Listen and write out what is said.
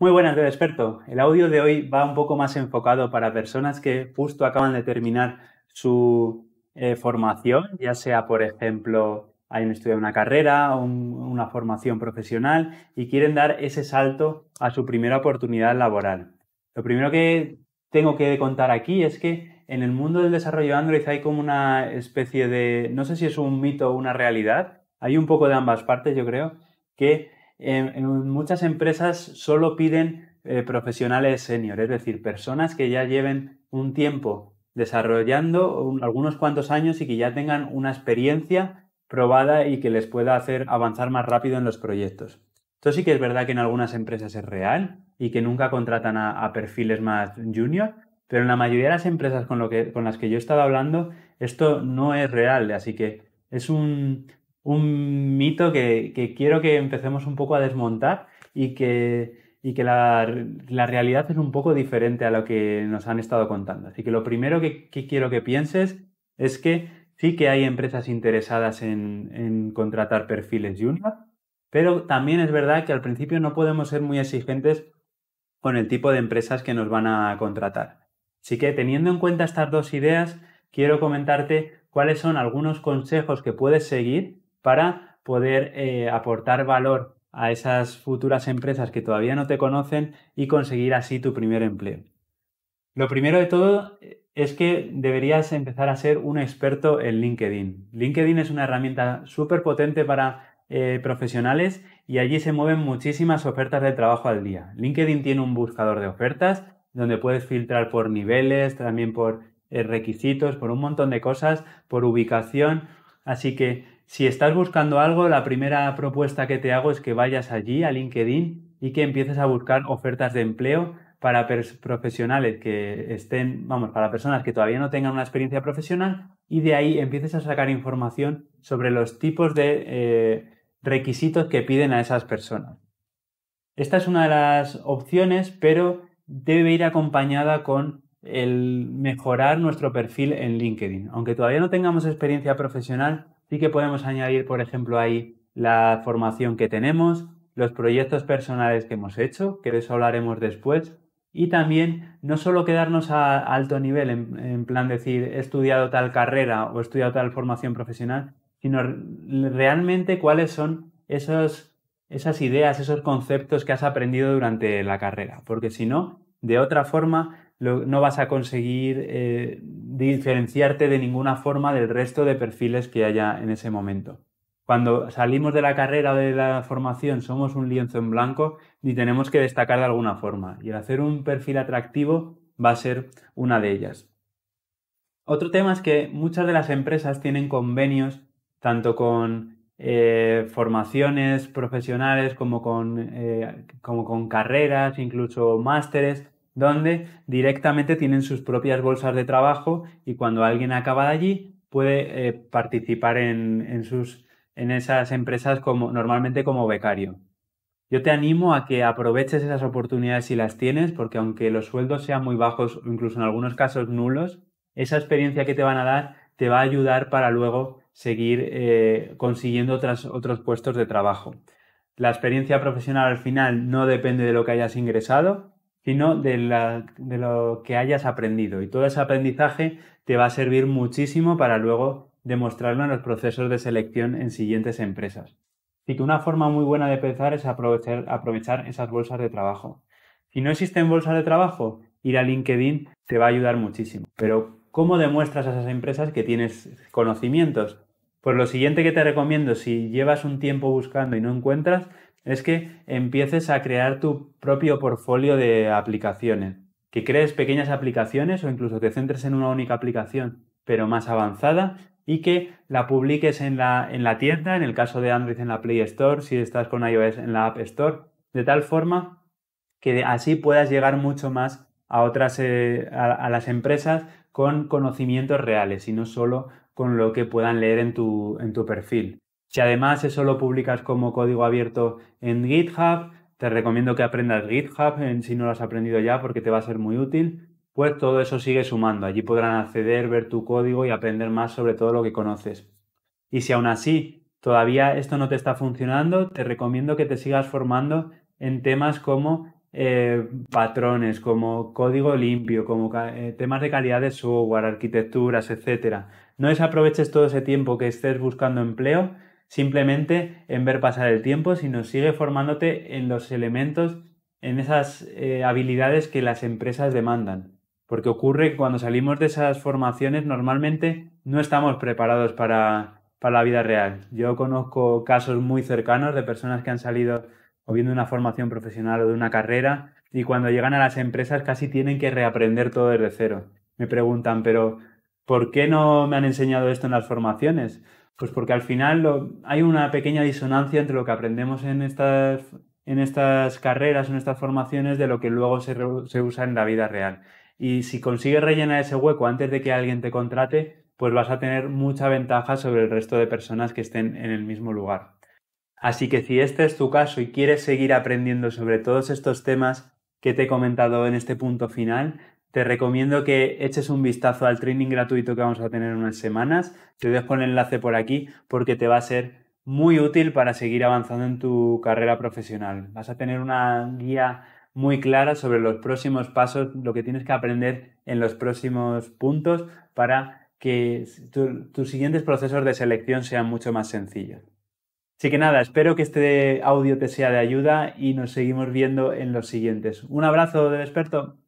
Muy buenas de experto. El audio de hoy va un poco más enfocado para personas que justo acaban de terminar su eh, formación, ya sea, por ejemplo, hayan estudiado una carrera, o una formación profesional y quieren dar ese salto a su primera oportunidad laboral. Lo primero que tengo que contar aquí es que en el mundo del desarrollo Android hay como una especie de, no sé si es un mito o una realidad, hay un poco de ambas partes, yo creo, que en, muchas empresas solo piden eh, profesionales senior, es decir, personas que ya lleven un tiempo desarrollando algunos cuantos años y que ya tengan una experiencia probada y que les pueda hacer avanzar más rápido en los proyectos. Esto sí que es verdad que en algunas empresas es real y que nunca contratan a, perfiles más junior, pero en la mayoría de las empresas con, lo que, con las que yo he estado hablando, esto no es real, así que es un, un mito que, quiero que empecemos un poco a desmontar y que, la, realidad es un poco diferente a lo que nos han estado contando. Así que lo primero que, quiero que pienses es que sí que hay empresas interesadas en, en contratar perfiles junior, pero también es verdad que al principio no podemos ser muy exigentes con el tipo de empresas que nos van a contratar. Así que teniendo en cuenta estas dos ideas, quiero comentarte cuáles son algunos consejos que puedes seguir para poder eh, aportar valor a esas futuras empresas que todavía no te conocen y conseguir así tu primer empleo. Lo primero de todo eh, es que deberías empezar a ser un experto en LinkedIn. LinkedIn es una herramienta súper potente para eh, profesionales y allí se mueven muchísimas ofertas de trabajo al día. LinkedIn tiene un buscador de ofertas donde puedes filtrar por niveles, también por requisitos, por un montón de cosas, por ubicación. Así que si estás buscando algo, la primera propuesta que te hago es que vayas allí a LinkedIn y que empieces a buscar ofertas de empleo para profesionales que estén, vamos, para personas que todavía no tengan una experiencia profesional y de ahí empieces a sacar información sobre los tipos de eh, requisitos que piden a esas personas. Esta es una de las opciones, pero debe ir acompañada con el mejorar nuestro perfil en LinkedIn. Aunque todavía no tengamos experiencia profesional, Sí que podemos añadir, por ejemplo, ahí la formación que tenemos, los proyectos personales que hemos hecho, que de eso hablaremos después, y también no solo quedarnos a alto nivel, en, plan decir he estudiado tal carrera o he estudiado tal formación profesional, sino realmente cuáles son esos, esas ideas, esos conceptos que has aprendido durante la carrera, porque si no, de otra forma, no vas a conseguir eh, diferenciarte de ninguna forma del resto de perfiles que haya en ese momento. Cuando salimos de la carrera o de la formación somos un lienzo en blanco y tenemos que destacar de alguna forma. Y el hacer un perfil atractivo va a ser una de ellas. Otro tema es que muchas de las empresas tienen convenios tanto con eh, formaciones profesionales como con, eh, como con carreras, incluso másteres, donde directamente tienen sus propias bolsas de trabajo y cuando alguien acaba de allí puede eh, participar en, sus, en esas empresas como, normalmente como becario. Yo te animo a que aproveches esas oportunidades si las tienes, porque aunque los sueldos sean muy bajos o incluso en algunos casos nulos, esa experiencia que te van a dar te va a ayudar para luego seguir eh, consiguiendo otros puestos de trabajo. La experiencia profesional al final no depende de lo que hayas ingresado, sino de, lo que hayas aprendido. Y todo ese aprendizaje te va a servir muchísimo para luego demostrarlo en los procesos de selección en siguientes empresas. Así que una forma muy buena de pensar es aprovechar, aprovechar esas bolsas de trabajo. Si no existen bolsas de trabajo, ir a LinkedIn te va a ayudar muchísimo. Pero ¿cómo demuestras a esas empresas que tienes conocimientos? Pues lo siguiente que te recomiendo, si llevas un tiempo buscando y no encuentras, es que empieces a crear tu propio portfolio de aplicaciones. Que crees pequeñas aplicaciones o incluso te centres en una única aplicación, pero más avanzada, y que la publiques en la, en la tienda, en el caso de Android en la Play Store, si estás con iOS en la App Store, de tal forma que así puedas llegar mucho más a otras eh, a las empresas con conocimientos reales y no solo con lo que puedan leer en tu, perfil. Si además eso lo publicas como código abierto en GitHub, te recomiendo que aprendas GitHub si no lo has aprendido ya porque te va a ser muy útil, pues todo eso sigue sumando. Allí podrán acceder, ver tu código y aprender más sobre todo lo que conoces. Y si aún así todavía esto no te está funcionando, te recomiendo que te sigas formando en temas como eh, patrones, como código limpio, como eh, temas de calidad de software, arquitecturas, etcétera no desaproveches todo ese tiempo que estés buscando empleo simplemente en ver pasar el tiempo, sino sigue formándote en los elementos, en esas eh, habilidades que las empresas demandan. Porque ocurre que cuando salimos de esas formaciones normalmente no estamos preparados para, para la vida real. Yo conozco casos muy cercanos de personas que han salido o viendo una formación profesional o de una carrera y cuando llegan a las empresas casi tienen que reaprender todo desde cero. Me preguntan, pero ¿Por qué no me han enseñado esto en las formaciones? Pues porque al final hay una pequeña disonancia entre lo que aprendemos en estas, en estas carreras, en estas formaciones, de lo que luego se, se usa en la vida real. Y si consigues rellenar ese hueco antes de que alguien te contrate, pues vas a tener mucha ventaja sobre el resto de personas que estén en el mismo lugar. Así que si este es tu caso y quieres seguir aprendiendo sobre todos estos temas que te he comentado en este punto final, te recomiendo que eches un vistazo al training gratuito que vamos a tener en unas semanas. Te dejo el enlace por aquí porque te va a ser muy útil para seguir avanzando en tu carrera profesional. Vas a tener una guía muy clara sobre los próximos pasos, lo que tienes que aprender en los próximos puntos para que tus siguientes procesos de selección sean mucho más sencillos. Así que nada, espero que este audio te sea de ayuda y nos seguimos viendo en los siguientes. Un abrazo de experto.